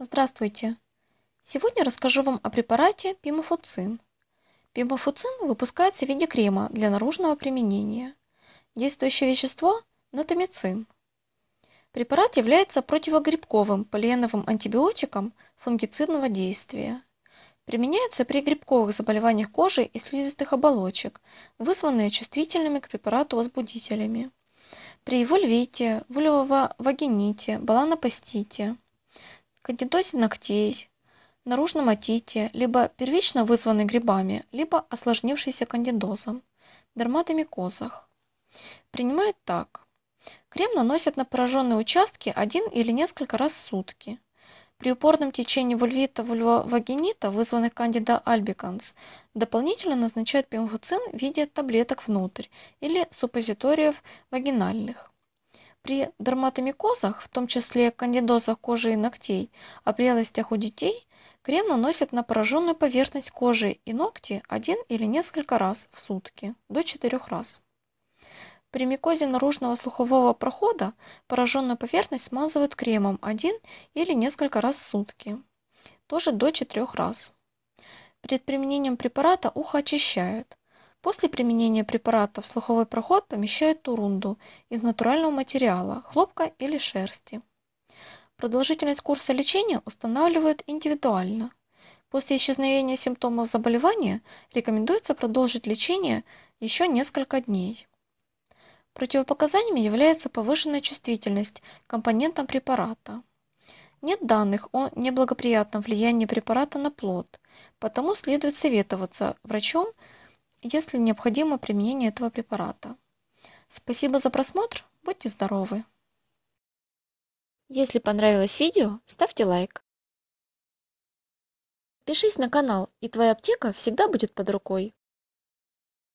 Здравствуйте! Сегодня расскажу вам о препарате пимофуцин. Пимофуцин выпускается в виде крема для наружного применения. Действующее вещество – натомицин. Препарат является противогрибковым полиеновым антибиотиком фунгицидного действия. Применяется при грибковых заболеваниях кожи и слизистых оболочек, вызванные чувствительными к препарату возбудителями. При вульвите, вульвовагините, вагините баланопостите – кандидозе ногтей, наружном отите, либо первично вызванный грибами, либо осложнившийся кандидозом, дерматомикозах. Принимают так. Крем наносят на пораженные участки один или несколько раз в сутки. При упорном течении вульвита вульвовагинита, вызванных кандида альбиканс, дополнительно назначают пемфуцин в виде таблеток внутрь или суппозиториев вагинальных. При дерматомикозах, в том числе кандидозах кожи и ногтей, а опрелостях у детей, крем наносят на пораженную поверхность кожи и ногти один или несколько раз в сутки, до 4 раз. При микозе наружного слухового прохода пораженную поверхность смазывают кремом один или несколько раз в сутки, тоже до 4 раз. Перед применением препарата ухо очищают, После применения препарата в слуховой проход помещают турунду из натурального материала – хлопка или шерсти. Продолжительность курса лечения устанавливают индивидуально. После исчезновения симптомов заболевания рекомендуется продолжить лечение еще несколько дней. Противопоказаниями является повышенная чувствительность к компонентам препарата. Нет данных о неблагоприятном влиянии препарата на плод, потому следует советоваться врачом если необходимо применение этого препарата. Спасибо за просмотр, будьте здоровы! Если понравилось видео, ставьте лайк. Пишись на канал, и твоя аптека всегда будет под рукой.